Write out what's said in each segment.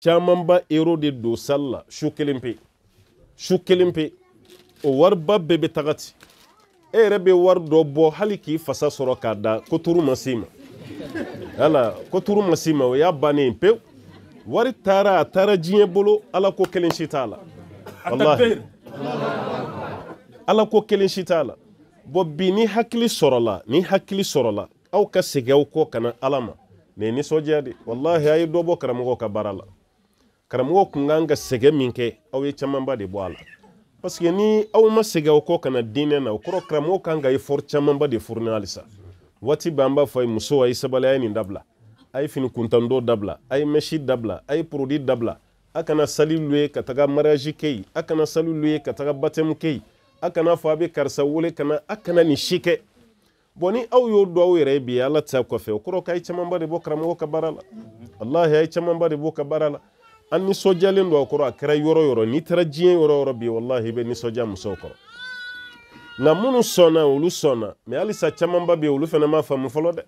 camanba ero de don sali la su kelen pe su kelen pe o wariba bɛɛ bɛ taga ti e yɛrɛ bɛ wari dɔ bɔ hali k'i fasa sɔrɔ k'a da koturu ma s'i ma yala koturu ma s'i ma o y'a bannen pewu wari taara a taara diɲɛ bolo ala ko kelen si t'a la walahi ala ko kelen si t'a la bɔn bi ni hakili sɔrɔla ni hakili sɔrɔla aw ka segin aw kɔ kana ala ma nin ye nisɔndiya de walahi a ye dɔ bɔ karamɔgɔ ka baara la karamɔgɔ kun kan ka sɛgɛ min kɛ aw ye camanba de bɔ a la parce que ni aw ma sɛgɛ o kɔ kana diinɛ na o kɔrɔ karamɔgɔ kan ka effort camanba de furini halisa waati bɛɛ an b'a fɔ a ye muso a ye sabali a ye nin dabila a ye fini kuntan dɔ dabila a ye mɛsi dabila a ye porodi dabila a kana sali luye ka taga mariage kɛ yen a kana sali luye ka taga batɛmu kɛ yen a kana fɔ a bɛ karisa wele ka na a kana nin si kɛ bɔn ni aw y'o dɔn aw yɛrɛ ye bi ala ta kɔfɛ o kɔrɔ k'a ye camanba de bɔ karamɔgɔ ka baara la walahi a ye camanba de bɔ ka baara la an nisɔndiyalen don a kɔrɔ a kɛra yɔrɔ yɔrɔ n'i taara diɲɛ yɔrɔ yɔrɔ bi walahi i bɛ nisɔndiya musow kɔrɔ nka minnu sɔnna olu sɔnna mɛ halisa camanba bɛ yen olu fana ma faamu fɔlɔ dɛ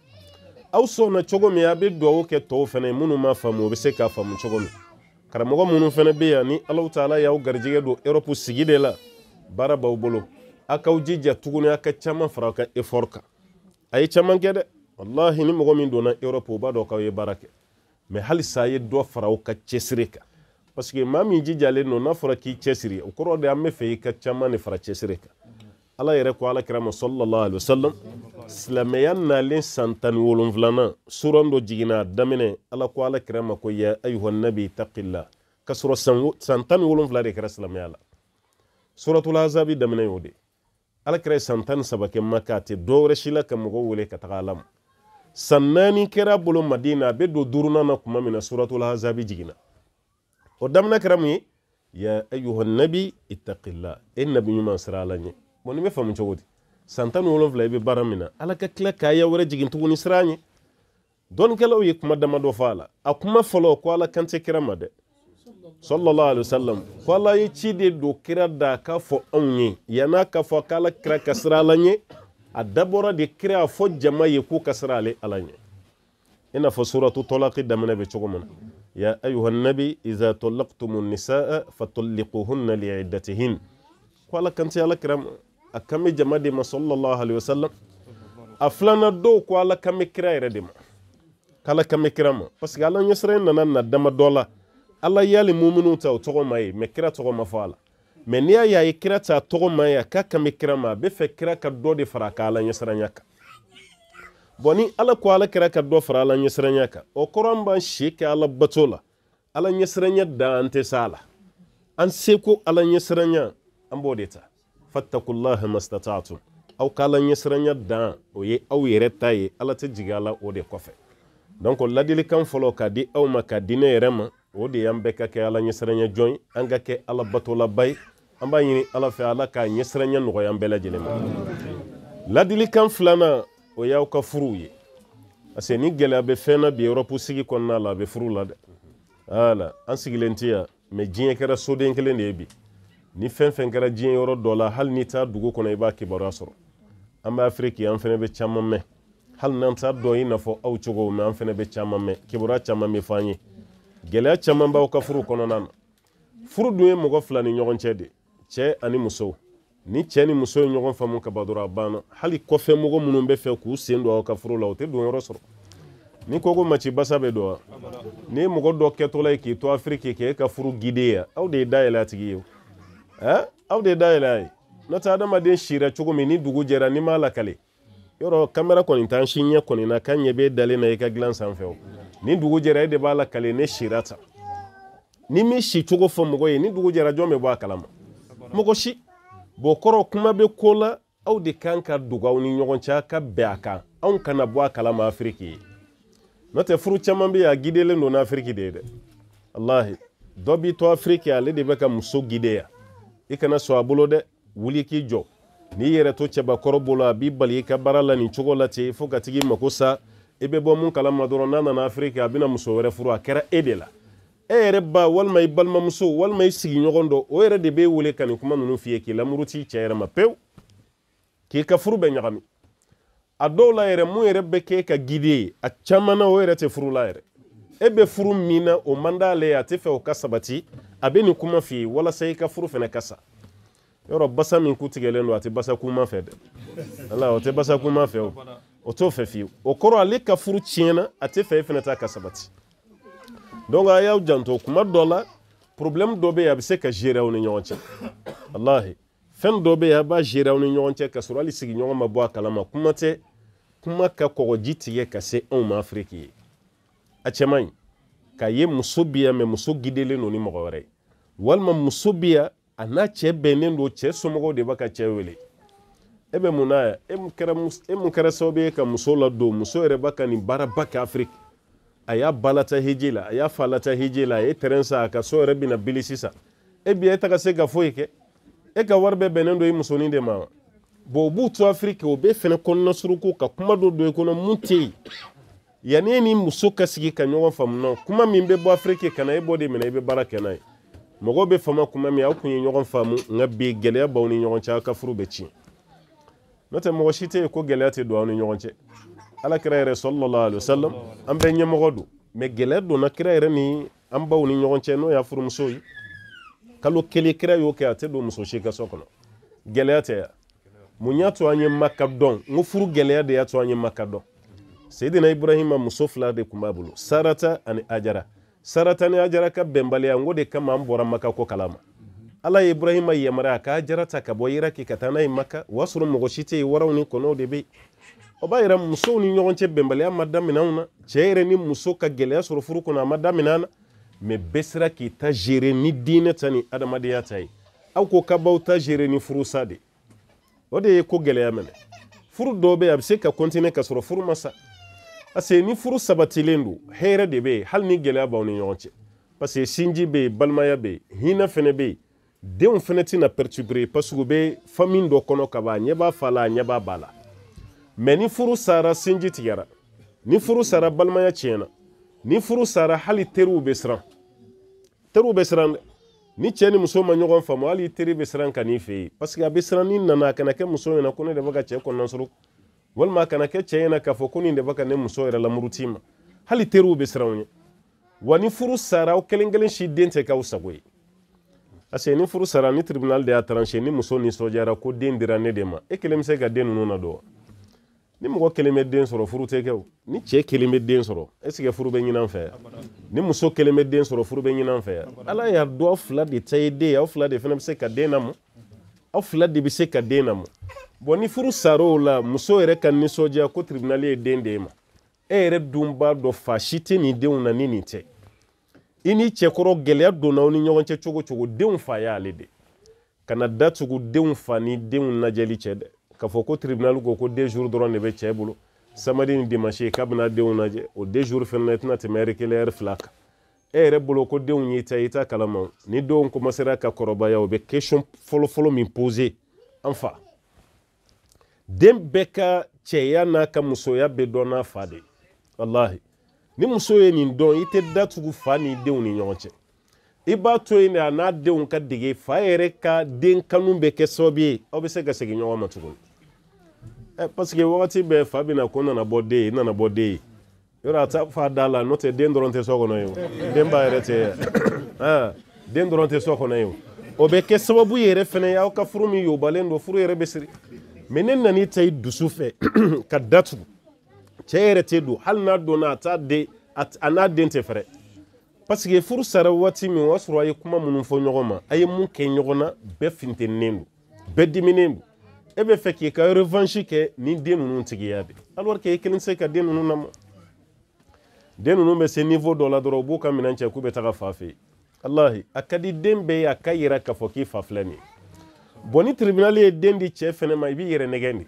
aw sɔnna cogo min a bɛ dugawu kɛ tɔw fana ye minnu ma faamu o bɛ se k'a faamu cogo min karamɔgɔ minnu fana bɛ yan ni alaw ta ala y'aw garijɛgɛ don erɔpu sigi de la baara b'aw bolo a k'aw jija tuguni a ka caman fara aw ka effort kan a ye caman kɛ dɛ walahi ni mɔgɔ min donna erɔpu o b'a dɔn k'aw ye baara kɛ mɛ halisa a ye dɔ fara o ka cɛsiri kan parce maa min jijalen don n'a fɔra k'i cɛsiri o kɔrɔ de an bɛ fɛ i ka caman de fara cɛsiri kan ala yɛrɛ ko alakira ma sɔlɔlɔ alayhi wa sallam silamɛya nalen san tan ni wolonwulanan suran dɔ jiginna a daminɛ ala ko alakira ma ko ya ayiwa nabi taqila ka sɔrɔ san tan ni wolonwula de kɛra silamɛya la suratul azabi daminɛ y'o de alakira ye san tan ni saba kɛ maka a tɛ dɔwɛrɛ si la ka mɔgɔw wele ka taga ala ma san naani kɛra bolo madina a bɛ don duurunan na kuma min na suratul hazabi jiginna o damina kɛra mun ye ya ayuha nabi ittaqilla e nabi ɲuman sira ala ɲɛ bon nin bɛ faamu cogo di san tan ni wolonwula i bɛ baara min na ala ka tila k'a ya wɛrɛ jigin tuguni sira ɲɛ dɔnikɛlaw ye kuma dɔ fɔ a la a kuma fɔlɔ ko ala kan tɛ kira ma dɛ sallallahu alaihi wasallam ko ala ye ci de don kira da k'a fɔ anw ye yann'a ka fɔ k'ala kira ka sira la ɲɛ a dabɔra de kira fɔ jama ye k'u ka sira ale ala ɲɛ i n'a fɔ suratu tɔlaki daminɛ bɛ cogo min na ya ayuha nabi iza tɔlaktumu nisaa fatɔlikuhunna liiddatihin ko ala kanti ala kira a kan bɛ jama de ma sallallahu alaihi wasallam a filanan dɔw ko ala kan bɛ kira yɛrɛ de ma k'ala kan bɛ kira ma parce que ala ɲɛsira in nana na dama dɔ la ala y'ale muminu ta o tɔgɔ ma ye mɛ kira tɔgɔ ma fɔ a la mɛ n'i y'a ye a ye kira ta tɔgɔ man ye a k'a kan bɛ kira ma a bɛ fɛ kira ka dɔ de fara a ka ala ɲɛsiranya kan bɔn ni ala ko ala kira ka dɔ fara ala ɲɛsiranya kan o kɔrɔ an b'an si kɛ ala bato la ala ɲɛsiranya dan an tɛ se a la an seko ala ɲɛsiranya an b'o de ta fattakullaha mastatatu aw ka ala ɲɛsiranya dan o ye aw yɛrɛ ta ye ala tɛ jigin a la o de kɔfɛ donc ladilikan fɔlɔ ka di aw ma ka di ne yɛrɛ ma o de y'an bɛɛ ka kɛ ala ɲɛsiranya jɔn ye an ka kɛ ala batolaba ye an b'a ɲini ala fɛ ala k'a ɲɛsiranya nɔgɔya an bɛɛ lajɛlen ma ladilikan filanan o y'aw ka furuw ye parce ni gɛlɛya bɛ fɛn na bi erɔpu sigi kɔnɔna la a bɛ furu la dɛ ala an sigilen tɛ yan mɛ diɲɛ kɛra soden kelen de ye bi ni fɛn fɛn kɛra diɲɛ yɔrɔ dɔ la hali n'i taa dugu kɔnɔ i b'a kibaruya sɔrɔ an bɛ afiriki an fana bɛ caman mɛn hali n'an t'a dɔn i n'a fɔ aw cogo mɛ an fana bɛ caman mɛn kibaruya caman bɛ fɔ an ye gɛlɛya caman b'aw ka furu kɔnɔna na furu dun ye mɔgɔ fila ni ɲɔgɔn cɛ de cɛɛ ani muso ni cɛɛ ni muso ye ɲɔgɔn faamu kaba dɔrɔn a banna hali kɔfɛ mɔgɔ minnu bɛ fɛ k'u sen don aw ka furu la o tɛ donyɔrɔ sɔrɔ ni ko ko maci basa bɛ don wa ni ye mɔgɔ dɔ kɛtɔla ye k'i to afiriki k'e ka furu gide ya aw de ye dayɛlɛ a tigi ye eh? aw de ye dayɛlɛ a ye n'o tɛ adamaden sira cogo min ni dugu jɛra n'i m'a lakale yɔrɔ kamera kɔni t'an si ɲɛ kɔni na k'an ɲɛ b'e dalen na i ka dilan sanfɛ o ni dugu jɛra e de b'a lakale ne sira ta ni min si cogo fɔ mɔgɔ ye ni dugu jɛra jɔn bɛ bɔ a kalama mɔgɔ si bɔn kɔrɔ kuma bɛ ko la aw de kan ka dogo aw ni ɲɔgɔn cɛ ka bɛn a kan anw kana bɔ a kalama afiriki ye n'o tɛ furu caman bɛ yen a gidelen don n'afiriki de ye dɛ alahi dɔ b'i to afiriki ale de bɛ ka muso gide yan i kana sɔn a bolo dɛ wuli k'i jɔ n'i yɛrɛ to cɛbakɔrɔ bolo a b'i bali i ka baara la nin cogo la ten fo ka tigi mako sa i bɛ bɔ mun kalama dɔrɔn n'a nana afiriki a bɛna muso wɛrɛ furu a kɛra e de la e yɛrɛ ba walima i balimamuso walima i sigiɲɔgɔn dɔ o yɛrɛ de b'e wele ka kuma ninnu f'i k'i lamuruti i cɛ yɛrɛ ma pewu k'i ka furu bɛɛ ɲagami a dɔw la yɛrɛ mun yɛrɛ bɛ k'e ka gide a caman o yɛrɛ tɛ furu la yɛrɛ e bɛ furu min na o man d'ale ye a tɛ fɛ o ka sabati a bɛ nin kuma f'i ye walasa i ka furu fana ka sa yɔrɔ basa min ku tigɛlen don a tɛ basa kuma fɛ dɛ ala o tɛ basa kuma fɛ o t'o fɛ fiyewu o kɔrɔ ale ka furu tiɲɛna a tɛ fɛ e fana ta ka sabati donc a y'aw janto kuma dɔ la problème dɔ bɛ yen a bɛ se ka gérer aw ni ɲɔgɔn cɛ walahi fɛn dɔ bɛ yen a b'a gérer aw ni ɲɔgɔn cɛ ka sɔrɔ hali sigiɲɔgɔn ma bɔ a kalama kuma tɛ kuma ka kɔgɔji tigɛ ka se anw ma afiriki ye a cɛ man ɲi k'a ye muso bi yan mɛ muso gidelen don ni mɔgɔ wɛrɛ ye walima muso bi yan a n'a cɛ bɛnnen don cɛ somɔgɔw de b'a ka cɛ wele e bɛ mun n'a ye e mun kɛra sababu ye ka muso ladon muso yɛrɛ b'a ka nin baaraba kɛ afiriki a balata hiji la a y'a falata hiji la a ye tɛrɛn sa a ka so yɛrɛ na bili sisan e bi e taga se ka foyi kɛ e ka wari bɛɛ bɛnnen don i e musonin de ma wa bon u b'u to afiriki o bɛ fɛnɛ kɔnɔna suruku ka kuma dɔ don i e kɔnɔ mun tɛ yen yanni e ni muso ka sigi ka ɲɔgɔn faamu nɔ kuma min bɛ bɔ afiriki ka na e b'o de minɛ i bɛ baara kɛ n'a ye mɔgɔw bɛ fama kuma min aw kun ye ɲɔgɔn faamu nka bi gɛlɛya b'aw ni ɲɔgɔn cɛ aw ka furu bɛ tiɲɛ n'o tɛ mɔgɔ si tɛ e yen ko gɛlɛya tɛ don aw ni ɲɔgɔn cɛ ala kira yɛrɛ sɔlɔlɔ alayhi an bɛɛ ɲɛmɔgɔ don mɛ gɛlɛya donna kira yɛrɛ ni an baw ni ɲɔgɔn cɛ n'o y'a furumuso ye kalo kelen kira y'o kɛ a tɛ don muso si ka so kɔnɔ gɛlɛya tɛ yan mun y'a to an ye maka dɔn n ko furu gɛlɛya de y'a to an ye maka dɔn seyidina ibrahima muso fila de tun b'a bolo sarata ani ajara sarata ni ajara ka bɛnbaliya n ko de kama an bɔra maka ko kala ma ala ye ibrahima yamariya k'a jara ta ka bɔ iraki ka taa n'a ye maka o y'a sɔrɔ mɔgɔ si tɛ yen waraw ni kɔnɔw de bɛ yen o b'a yira musow ni ɲɔgɔn cɛ bɛnbaliya ma daminɛ anw na cɛ yɛrɛ ni muso ka gɛlɛya sɔrɔ furu kɔnɔ a ma daminɛ an na mɛ bɛɛ sera k'i ta zere ni diinɛ ta ni adamadenya ta ye aw ko ka b'aw ta zere ni furusa de o de ye ko gɛlɛya minɛ furu dɔw bɛ a bɛ se ka kɔntine ka sɔrɔ furu ma sa parce que ni furu sabatilen don hɛrɛ de bɛ yen hali ni gɛlɛya b'aw ni ɲɔgɔn cɛ parce que sinji bɛ yen balimaya bɛ yen hinɛ fana bɛ yen denw fana tɛna perturber parce que u bɛ famille dɔ kɔnɔ ka ban a ɲɛ b'a fa la a ɲɛ b'a ba la mɛ ni furu sara sinji tigɛra ni furu sara balimaya tiɲɛna ni furu sara hali teriw bɛ siran teriw bɛ siran dɛ ni cɛ ni muso ma ɲɔgɔn faamu hali i teri bɛ siran ka n'i fɛ yen paseke a bɛ siran n'i nana a kana kɛ muso ɲɛna ko ne de bɛ ka cɛ kɔnɔnasuru walima a kana kɛ cɛ ɲɛna k'a fɔ ko nin de bɛ ka ne muso yɛrɛ lamuruti ma hali teriw bɛ siran u ɲɛ wa ni furu sara aw kelen kelen si den tɛ k'aw sago ye parce ni furu sara ni tribunal de y'a tranché ni muso nisɔndiyara ko den dira ne de ma e kelen bɛ se ka den ninnu na dɔn wa ni mɔgɔ kelen bɛ den sɔrɔ furu tɛ kɛ o ni cɛ kelen bɛ den sɔrɔ ɛsike furu bɛ ɲinan fɛ ni muso kelen bɛ den sɔrɔ furu bɛ ɲinan fɛ ala y'a dɔn aw fila de ta ye den ye aw fila de fana bɛ se ka den lamɔ aw fila de bɛ se ka den lamɔ bɔn ni furu sara o la muso yɛrɛ ka nisɔndiya ko tiribinali ye den de ye ma e yɛrɛ dun b'a dɔn fa si tɛ nin denw na ni nin tɛ i ni cɛkɔrɔ gɛlɛya donna aw ni ɲɔgɔn cɛ cogo cogo denw fa y'ale de kana datugu denw fa ni denw lajɛli cɛ dɛ k'a fɔ ko tribunal ko ko deux jours dɔrɔn de bɛ cɛ bolo samedi ni dimanche k'a bɛna denw lajɛ o deux jours fana na i tɛna tɛmɛ ɛri kelen ɛri fila kan e yɛrɛ bolo ko denw y'i ta i t'a kalama ni denw komansera ka kɔrɔbaya o bɛ question fɔlɔfɔlɔ min pose an fa den bɛɛ ka cɛya n'a ka musoya bɛ dɔn n'a fa de walahi ni muso ye nin dɔn i tɛ datugu fa ni denw ni ɲɔgɔn cɛ i b'a to yen de a n'a denw ka dege fa yɛrɛ ka den kanu bɛ kɛ sababu ye aw bɛ se ka segin ɲɔgɔn ma tuguni ɛ eh, parce que wagati bɛɛ fa bɛna ko n nana bɔ den ye n nana bɔ den ye yɔrɔ a ta fa da la n'o tɛ den dɔrɔn tɛ so kɔnɔ ye o den ba yɛrɛ tɛ ah, den dɔrɔn tɛ so kɔnɔ ye o o bɛ kɛ sababu ye yɛrɛ fɛnɛ y'aw ka furu min yobalen don furu yɛrɛ bɛ siri mɛ ne nan'i ta i dusu fɛ ka datugu cɛ yɛrɛ tɛ don hali n'a donna a t'a den a n'a den tɛ fɛrɛ parce que furu sara waati min o y'a sɔrɔ a ye kuma minnu fɔ ɲɔgɔn ma a ye mun kɛ ɲɔgɔn na bɛɛ finteninen don bɛɛ diminen don e bɛ fɛ k'i ka revanche kɛ nin den ninnu tigiya bi alors que i kelen tɛ se ka den ninnu lamɔ den ninnu bɛ se niveau dɔ la dɔrɔn u b'u ka minɛn cɛ k'u bɛ taga fa fɛ yen alahi a ka di den bɛɛ ye a ka yira k'a fɔ k'i fa filɛ nin ye bon ni tribunal ye den di cɛ fɛnɛ ma i b'i yɛrɛ nɛgɛn de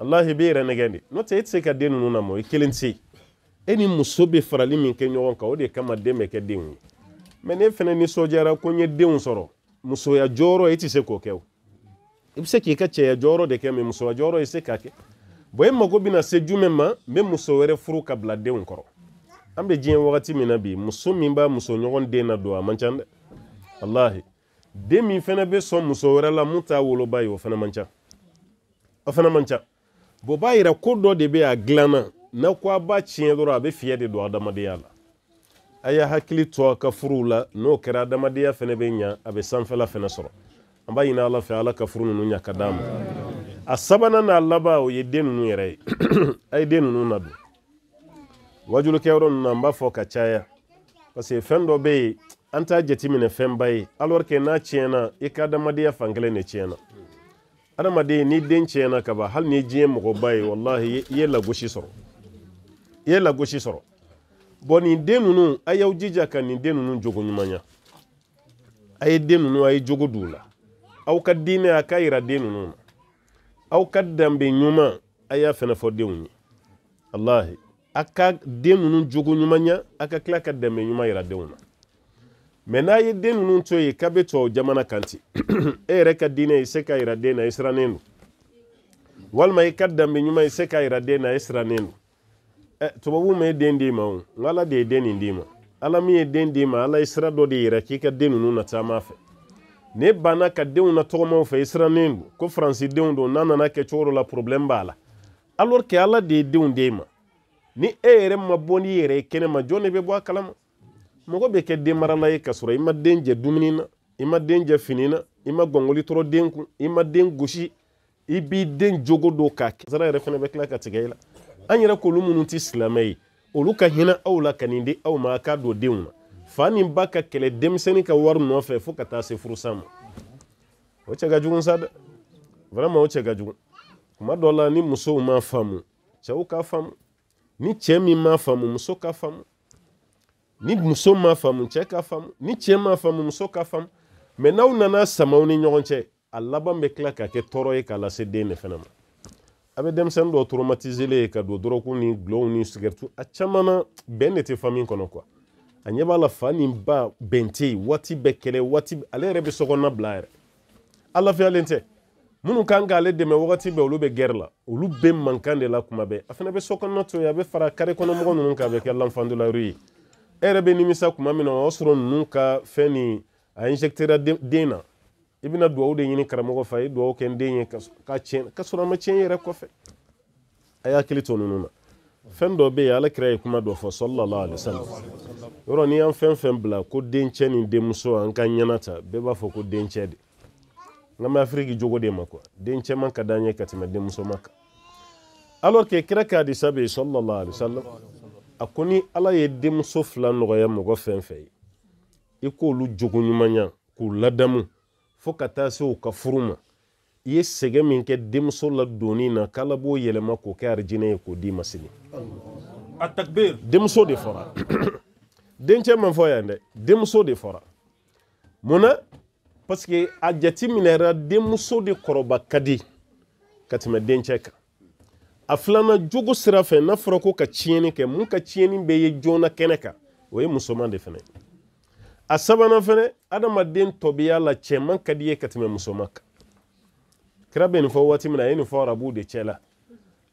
alahi i b'i yɛrɛ nɛgɛn de n'o tɛ e tɛ se ka den ninnu lamɔ i kelen tɛ se e ni muso bɛ farali min kɛ ɲɔgɔn kan o de kama den bɛ kɛ denw ye mɛ ne fɛnɛ nisɔndiyara ko n ye denw sɔrɔ musoya jɔyɔrɔ e tɛ se k'o kɛ o i bɛ se k'i ka cɛya jɔyɔrɔ de kɛ mɛ musoya jɔyɔrɔ i se k'a kɛ bɔn e mago bɛna se jumɛn ma n bɛ muso wɛrɛ furu ka bila denw kɔrɔ an bɛ diɲɛ wagati min na bi muso min b'a muso ɲɔgɔn den na don a man ca dɛ walahi den min fana bɛ sɔn muso wɛrɛ la mun t'a woloba ye o fana man ca o fana man ca bon b'a yira ko dɔ de bɛ a dilanna n'a ko a b'a tiɲɛ dɔrɔn a bɛ fiyɛ de don adamadenya la a y'a hakili to a ka furuw la n'o kɛra adamadenya fana bɛ ɲa a bɛ sanfɛla fana sɔrɔ an b'a ɲini ala fɛ ala ka furu ninnu ɲa ka d'a ma a sabanan n'a laban o ye den nunu yɛrɛ ye a ye den nunu nadon wajulikɛyɔrɔ ninnu na n b'a fɔ ka caya parce que fɛn dɔ bɛ yen an t'a jateminɛ fɛnba ye alors n'a tiɲɛna i ka adamadenya fan ne de tiɲɛna adamaden ni den tiɲɛna kaba ban hali ni diɲɛ mɔgɔba ye wallahi i ye lagosi sɔrɔ i ye lagosi sɔrɔ bɔn nin den nunu a y'aw jija ka nin den nunu jogo ɲumanya a ye den nunu a ye jogo d'u la aw ka diinɛ a k'a yira den ninnu na aw ka danbe ɲuman a y'a fana fɔ denw ye alahi a ka den ninnu jogo ɲuman ɲa a ka tila ka danbe ɲuman yira denw na mɛ n'a ye den ninnu to yen k'a bɛ tɔw jamana kan ten e yɛrɛ ka diinɛ i se k'a yira den na i sirannen don walima i ka danbe ɲuman i se k'a yira den na i sirannen don ɛ tubabu ma e den d'i ma o nka ala de ye den nin d'i ma ala min ye den d'i ma ala ye sira dɔ de yira k'i ka den ninnu na taama fɛ ne banna ka denw na tɔgɔmaw fɛ i sirannen don ko faransi denw don n'a nana kɛ cogo dɔ la porobilɛmu b'a la alors que ala de ye denw d'e ma ni e yɛrɛ ma bɔ n'i yɛrɛ ye kɛnɛma jɔn de bɛ bɔ a kalama mɔgɔ bɛ kɛ denmarala ye ka sɔrɔ i ma den jɛ dumuni na i ma den jɛ fini na i ma gɔngɔli tɔrɔ den kun i ma den gosi i b'i den jogo don k'a kɛ sara yɛrɛ fana bɛ tila ka tigɛ i la an yɛrɛ k'olu minnu tɛ silamɛ ye olu ka hinɛ aw la ka nin di aw ma a k'a don denw na fa ni ba ka kɛlɛ denmisɛnnin ka wari nɔfɛ fo ka taa se furusa ma o cɛ ka jugu sa dɛ vraiment o cɛ ka jugu kuma dɔ la ni musow ma faamu cɛw ka faamu ni cɛ min ma faamu muso ka faamu ni muso ma faamu cɛ ka faamu ni cɛ ma faamu muso ka faamu mɛ n'aw nana samaw ni ɲɔgɔn cɛ a laban bɛ tila ka kɛ tɔɔrɔ ye k'a lase den de fana ma a bɛ denmisɛnnin dɔ traumatisele ye ka don dɔrɔkun ni gulɔw ni sigɛrɛtu a caman na bɛn de tɛ faamu kɔnɔ kuwa a ɲɛ b'a la fa ni ba bɛn tɛ yen waati bɛɛ kɛlɛ waati ale yɛrɛ bɛ sokɔnɔna bila yɛrɛ a lafiyalen tɛ minnu kan k'ale dɛmɛ wagati bɛɛ olu bɛ gɛrɛ la olu bɛ mankan de la kuma bɛɛ a fana bɛ sokɔnɔna to yen a bɛ fara kare kɔnɔmɔgɔ ninnu kan a bɛ kɛ lanfandolaro ye e yɛrɛ bɛ nimisa kuma min na o y'a sɔrɔ ninnu ka fɛn nin a injɛkitera den na i bɛna duwawu de ɲini karamɔgɔ fɛ a ye duwawu kɛ n den ye ka tiɲɛ ka sɔrɔ a ma tiɲɛ yɛrɛ kɔfɛ a y'a hakili to ninnu na fɛn dɔ bɛ yen ala ye kuma dɔ fɔ sallallahu alaihi wasallam yɔrɔ n'i y'an fɛn fɛn bila ko dencɛ ni denmuso an ka ɲɛna ta bɛɛ b'a fɔ ko dencɛ de n ka afiriki jogo de ma kuwa dencɛ man ka d'an ye ka tɛmɛ denmuso ma kan alors que kira ka hadisa bɛ yen sallallahu alaihi wasallam a ko ni ala ye denmuso fila nɔgɔya mɔgɔ fɛn fɛn ye i k'olu jogo ɲumanya k'u ladamu fo ka taa se u ka furu ma i ye sɛgɛ min kɛ denmuso la doni na kala b'o yɛlɛma k'o kɛ arijinɛ ye k'o d'i ma sini denmuso de fɔra dencɛ ma fɔ yan dɛ denmuso de fɔra munna parce que a jati minɛra denmuso de kɔrɔba ka di ka tɛmɛ dencɛ kan a filanan jogo sira fɛ n'a fɔra ko ka tiɲɛni kɛ mun ka tiɲɛni bɛ ye joona kɛnɛ kan o ye musoman de fɛnɛ a sabanan fɛnɛ adamaden tɔbiya la cɛman ka di ye ka tɛmɛ musoman kan kiraben fɔ waati min na a ye nin fɔ arabuw de cɛla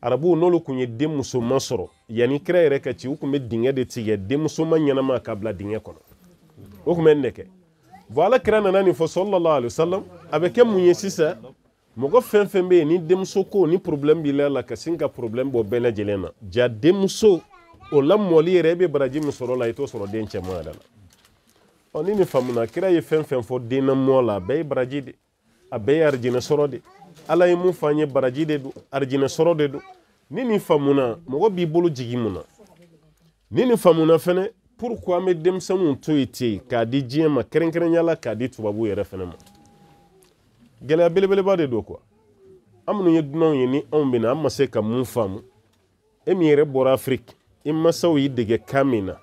arabuw n'olu tun ye denmuso ma sɔrɔ yanni kira yɛrɛ ka ci u tun bɛ dingɛ de tigɛ denmuso ma ɲɛnama ka bila dingɛ kɔnɔ o tun bɛ nin de kɛ bon ala kira nana nin fɔ sɔlɔlɔ alisalam a bɛ kɛ mun ye sisan mɔgɔ fɛn fɛn bɛ yen ni denmuso ko ni problème b'i la ka sin ka problème bɔ bɛɛ lajɛlen na ja denmuso o lamɔli yɛrɛ e bɛ baraji min sɔrɔ la i t'o sɔrɔ den cɛman yɛrɛ la ɔ ni nin faamuna kira ye fɛn fɛn fɔ den namɔ la a bɛɛ ye baraji de a bɛɛ ye arijinɛ sɔrɔ de ala ye mun f'an ye baraji de don arijinɛ sɔrɔ de don ni nin faamuna mɔgɔ b'i bolo jigi mun na ni nin faamuna fɛnɛ pourquoi an bɛ denmisɛnninw to yen ten k'a di diɲɛ ma kɛrɛnkɛrɛnnenya la k'a di tubabu yɛrɛ fɛnɛ ma gɛlɛya belebeleba de don kuwa an minnu ye dunanw ye ni anw bɛ na an ma se ka mun faamu e min yɛrɛ bɔra afiriki i masaw y'i dege kan min na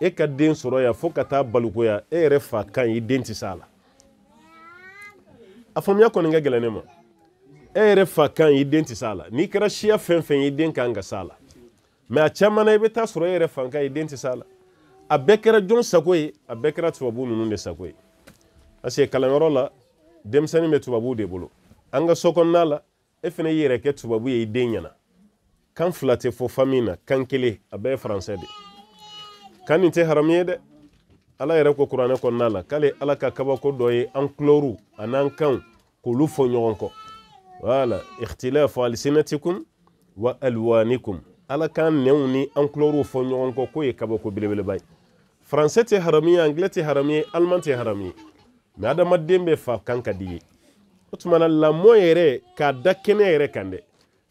e ka den sɔrɔ yan fo ka taa balikuya e yɛrɛ fa kan i den tɛ se la a faamuya kɔni ka gɛlɛn ne ma e yɛrɛ fa kan i den tɛ s'a la n'i kɛra siya fɛn fɛn i den kan ka s'a la mɛ a caman na i bɛ taa sɔrɔ e yɛrɛ fa kan i den tɛ s'a la a bɛɛ kɛra jɔn sago ye a bɛɛ kɛra tubabu ninnu de sago ye parce que kalanyɔrɔ la denmisɛnnin bɛ tubabuw de bolo an ka so la e fana y'i yɛrɛ kɛ tubabu ye i den ɲɛna kan fila tɛ fɔ fami na kan kelen a bɛɛ ye faransɛ de kan nin tɛ haramu ye dɛ ala yɛrɛ ko kuranɛ kɔnɔna la k'ale ala ka kabako dɔ ye an kulɛriw an'an kanw k'olu fɔ ɲɔgɔn kɔ wala ikhtilafu alsinatikum wa alwanikum ala k'an nɛnw ni an kulɔriw fɔ ɲɔgɔn kɔ k'o ye kabako belebeleba ye faransɛ tɛ harami ye angilɛ tɛ harami ye aliman tɛ harami ye mɛ adamaden bɛ fa kan ka di ye o tuma na lamɔ yɛrɛ k'a da kɛnɛ yɛrɛ kan dɛ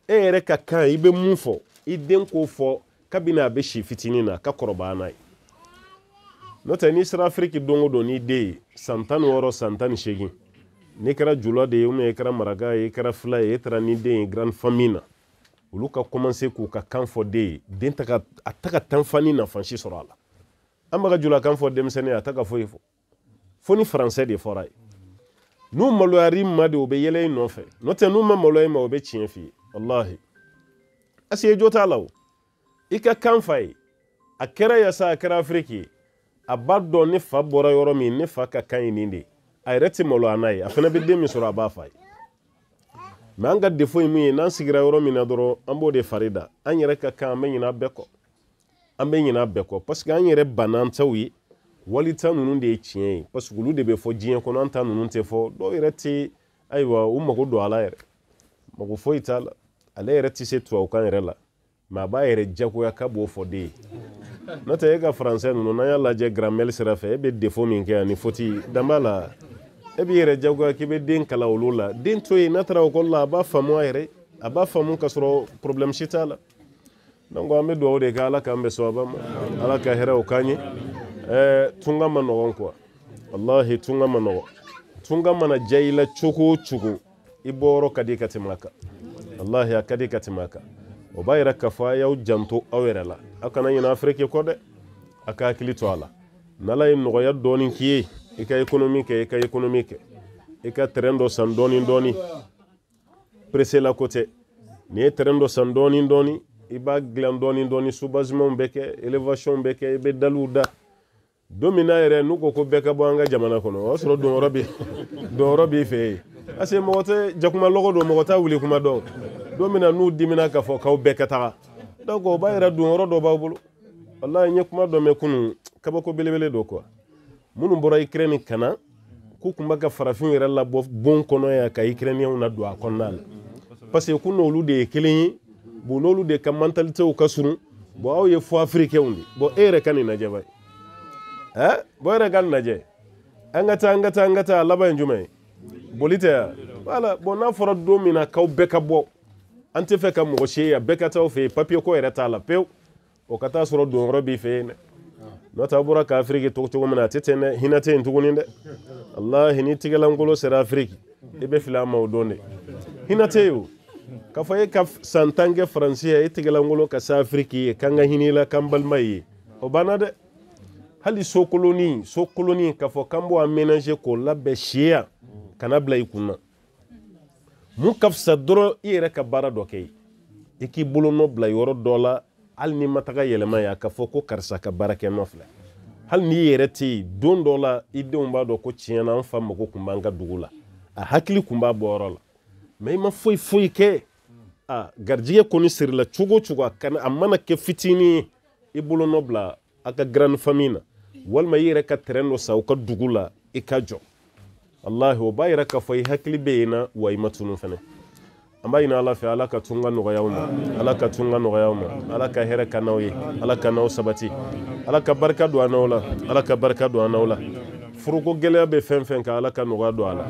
e yɛrɛ ka kan i bɛ mun fɔ i den k'o fɔ kabini a bɛ si fitinin na ka kɔrɔbaya n'a ye n'o tɛ n'i sera afiriki don o don n'i den ye san tan ni wɔɔrɔ san tan ni seegin n'i kɛra jula de ye u i e kɛra maraka ye i e kɛra fila ye i e taara ni den ye grande famille na olu ka commencer k'u ka kan fɔ den ye den ta a ta ka tanfani nafansi sɔrɔ a la an bɛ jula kan fɔ denmisɛnnin ye a ta ka foyi fɔ fo ni faransɛ de fɔra ye n'u maloyar'i ma de u bɛ yɛlɛ i nɔfɛ n'o tɛ n'u ma maloya i ma u bɛ tiɲɛ f'i ye walahi ɛseke jo t'a la o i ka kan fa ye a kɛra yasa a kɛra afiriki ye a b'a dɔn ne fa bɔra yɔrɔ min ne fa ka kan ye nin de ye a yɛrɛ tɛ malo a n'a ye a fana bɛ den min sɔrɔ a b'a fa ye mɛ an ka defo ye min ye n'an sigira yɔrɔ min na dɔrɔn an b'o de fari da an yɛrɛ ka kan an bɛ ɲin'a bɛɛ kɔ an bɛ ɲin'a bɛɛ kɔ parce que an yɛrɛ bannantaw ye walita ninnu de ye tiɲɛ ye parce que olu de bɛ fɔ diɲɛ kɔnɔ an ta ninnu tɛ fɔ dɔw yɛrɛ tɛ ayiwa u mago don a la yɛrɛ mago foyi t'a la ale yɛrɛ tɛ se tubabukan yɛrɛ la mɛ a b'a yɛrɛ jagoya k'a b'o fɔ den ye n'o tɛ e ka faransɛ ninnu n'an y'a lajɛ gramɛli sira fɛ e bɛ defo min kɛ ani foti dan b'a la e b'i yɛrɛ jagoya k'i bɛ den kalan olu la den to yen n'a taara ekɔli la a b'a faamu a yɛrɛ a b'a faamu ka sɔrɔ problème si t'a la donc an bɛ dugawu de kɛ ala k'an bɛ sababa ma ala ka hɛrɛ k'an ye ɛɛ tunga ma nɔgɔn quoi walahi tunga ma nɔgɔn tunga mana diya i la cogo o cogo i bɔyɔrɔ ka di ka tɛmɛ a kan walahi a ka di ka tɛmɛ a kan o b'a yira k'a fɔ a y'aw janto aw yɛrɛ la aw kana ɲinɛ afiriki kɔ dɛ a ka hakili to a la n'ala ye nɔgɔya dɔɔni k'i ye i ka ekonomi kɛ i ka ekonomi kɛ i ka terɛn dɔ san dɔɔni dɔɔni presela ko tɛ ni ye terɛn dɔ san dɔɔni dɔɔni i b'a gilan dɔɔni dɔɔni subazimanw bɛ kɛ elevasiɔnw bɛ kɛ i bɛ daliw da don min na yɛrɛ n'u ko ko bɛɛ ka bɔ an ka jamana kɔnɔ o y'a sɔrɔ donyɔrɔ bɛ donyɔrɔ b'i fɛ yen parce que mɔgɔ tɛ jakuma lɔgɔ don mɔgɔ t'a wuli kuma dɔn don min na n'u dimina k'a fɔ k'aw bɛɛ ka taga donc o b'a yira donyɔrɔ dɔ b'aw bolo walayi n ye kuma dɔ mɛn kunun kabako belebele don quoi minnu bɔra ikirɛni ka na k'u tun bɛ ka farafin yɛrɛ labɔ bon kɔnɔ yan ka ikirɛniyɛnw na don a kɔnɔna la parce que ko n'olu de ye kelen ye bon n'olu de ka mentalitew ka surun bon aw ye fo afirikɛw de bon e yɛrɛ ka nin lajɛ bani ɛ bon yɛrɛ ka nin lajɛ an ka taa an ka taa an ka taa laban ye jumɛn ye boli tɛ yan wala bon n'a fɔra don min na k'aw bɛɛ ka bɔ an tɛ fɛ ka mɔgɔ si ye yan bɛɛ ka taa aw fɛ yen papiye ko yɛrɛ t'a la pewu o ka taa sɔrɔ donyɔrɔ b'i fɛ yen dɛ n'o tɛ a bɔra ka afiriki tɔgɔ cogo min na a tɛ ten hinɛ tɛ yen tuguni dɛ alahi n'i tigɛlankolo sera afiriki i bɛ fili a ma o don de hinɛ tɛ yen o k'a fɔ e ka san tan kɛ faransi ya e tigɛlankolo ka se afiriki ye k'an ka hinɛ i la k'an balima ye o banna dɛ hali sokoloni sokoloni k'a fɔ k'an b'o aménager k'o labɛn siya kana bila i kun na mun ka fisa dɔrɔn i yɛrɛ ka baara dɔ kɛ i k'i bolonɔ bila yɔrɔ dɔ la hali ni mataga taga yɛlɛma ya k'a fɔ ko karisa ka baara kɛ nɔ hali n'i yɛrɛ tɛ yen don dɔ la i denw b'a dɔn ko tiɲɛ na an fa mago kun b'an ka dugu la a hakili kun b'a bɔyɔrɔ la mɛ i ma foyi foyi kɛ a garijɛgɛ kɔni sirila cogo o cogo a kana a mana kɛ fitinin ye i bolo nɔ bila a ka grande famille na walima i yɛrɛ ka terrain dɔ sa u ka dugu la i ka jɔ walahi o b'a yira k'a fɔ i hakili bɛ yen na wa i ma tunun fana an b'a ɲini ala fɛ ala ka tun ka nɔgɔya ma ala ka tun ka nɔgɔya ma ala ka hɛrɛ ka n'aw ye ala ka n'aw sabati ala ka barika don an la ala ka barika don an la furuko gɛlɛya bɛ fɛn fɛn kan ala ka nɔgɔya don a la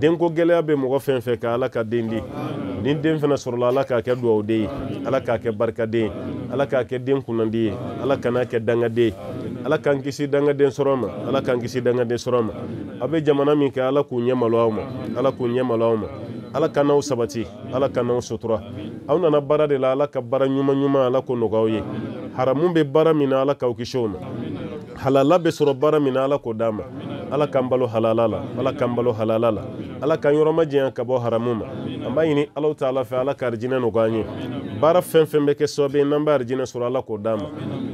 denko gɛlɛya bɛ mɔgɔ fɛn fɛn kan ala ka den di ni den fana sɔrɔla ala k'a kɛ duwawu ye ala k'a kɛ barikaden ye ala k'a kɛ den kunnadi ye ala kan'a kɛ dangaden ye ala k'an kisi dangaden sɔrɔ ma ala k'an kisi dangaden sɔrɔ ma a bɛ jamana min kɛ ala k'u ɲɛ aw ma ala k'u ɲɛ aw ma ala ka n'aw sabati ala ka n'aw sutura aw nana baara de la ala ka baara ɲuman ɲuman ala ko nɔgɔya aw ye haramu bɛ baara min na ala k'aw kisi o ma halala bɛ sɔrɔ baara min na ala k'o d'a ma ala k'an balo halala la ala k'an balo halala la ala k'an yɔrɔ ma janya ka bɔ haramu ma an b'a ɲini alaw ta ala fɛ ala ka arijinɛ nɔgɔya an ye baara fɛn fɛn bɛ kɛ sababu ye n'an b'a arijinɛ sɔrɔ ala k'o d'a ma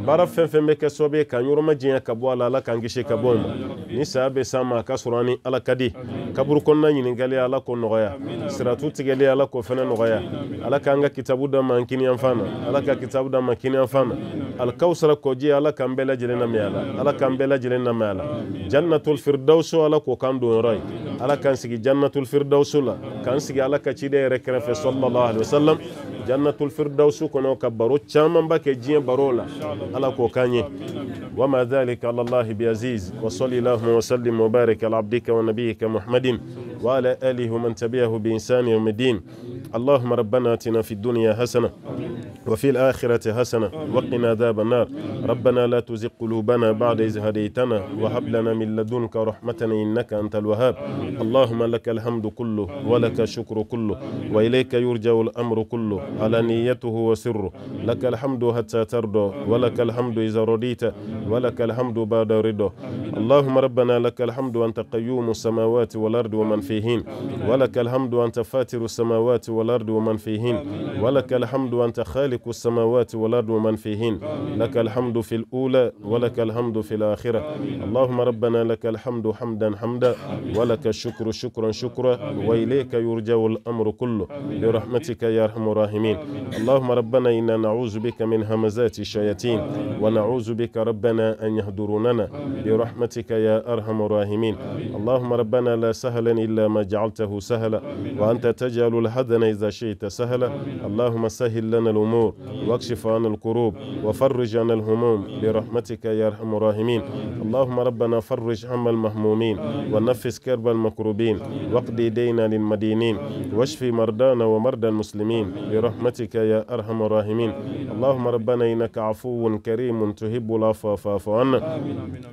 baara fɛn fɛn bɛ kɛ sababu ye k'an yɔrɔ ma jɛnya ka bɔ a la ala k'an kisi ka bɔ o ma ni saya bɛ s'an ma a ka sɔrɔ an ni ala ka di kaburu kɔnɔna ɲininkali ala ko nɔgɔya siratu tigɛli ala k'o fɛnɛ nɔgɔya ala k'an ka kitabu da ma kiniyan fan na ala ka kitabu da ma kiniyan fan na alikawusara kɔji ala k'an bɛɛ lajɛlen na mɛn a la ala k'an bɛɛ lajɛlen na mɛn a la jannatul firdauso ala k'o k'an don yɔrɔ ye ala k'an sigi jannatul firdauso la k'an sigi ala ka ciden yɛrɛ kɛrɛfɛ sallallahu alaihi wasallam jannatul firdausu kɔnɔ ka baro camanba kɛ diɲɛ baro la ala k'o k'an ye wama dhalika ala llahi biaziz wasali llahuma wasallim wabarik ala abdika wa nabiyika muhammadin وعلى آله ومن تبعه بإنسان يوم الدين اللهم ربنا اتنا في الدنيا حسنه وفي الآخرة حسنة وقنا عذاب النار ربنا لا تزغ قلوبنا بعد إذ هديتنا وهب لنا من لدنك رحمة إنك أنت الوهاب اللهم لك الحمد كله ولك الشكر كله وإليك يرجع الأمر كله على نيته وسره لك الحمد حتى ترضى ولك الحمد إذا رضيت ولك الحمد بعد رضا اللهم ربنا لك الحمد أنت قيوم السماوات والأرض ومن فيهن ولك الحمد أنت فاتر السماوات السماوات والأرض ومن فيهن ولك الحمد أنت خالق السماوات والأرض ومن فيهن لك الحمد في الأولى ولك الحمد في الآخرة اللهم ربنا لك الحمد حمدا حمدا ولك الشكر شكرا شكرا وإليك يرجع الأمر كله برحمتك يا أرحم الراحمين اللهم ربنا إنا نعوذ بك من همزات الشياطين ونعوذ بك ربنا أن يهدروننا برحمتك يا أرحم الراحمين اللهم ربنا لا سهلا إلا ما جعلته سهلا وأنت تجعل الحذر أخذنا إذا شئت سهلا اللهم سهل لنا الأمور واكشف عن القروب وفرج عن الهموم برحمتك يا أرحم الراحمين اللهم ربنا فرج هم المهمومين ونفس كرب المكروبين واقض دينا للمدينين واشف مرضانا ومرضى المسلمين برحمتك يا أرحم الراحمين اللهم ربنا إنك عفو كريم تحب العفو فاعف عنا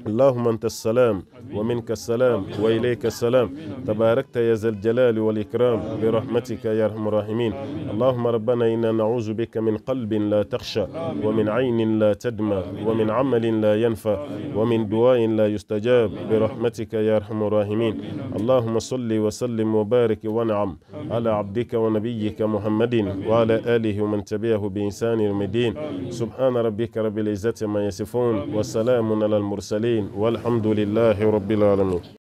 اللهم أنت السلام ومنك السلام وإليك السلام تباركت يا ذا الجلال والإكرام برحمتك يا أرحم الراحمين اللهم ربنا إنا نعوذ بك من قلب لا تخشى ومن عين لا تدمى ومن عمل لا ينفع ومن دعاء لا يستجاب برحمتك يا أرحم الراحمين اللهم صل وسلم وبارك ونعم على عبدك ونبيك محمد وعلى آله ومن تبعه بإنسان المدين سبحان ربك رب العزة ما يصفون وسلام على المرسلين والحمد لله رب العالمين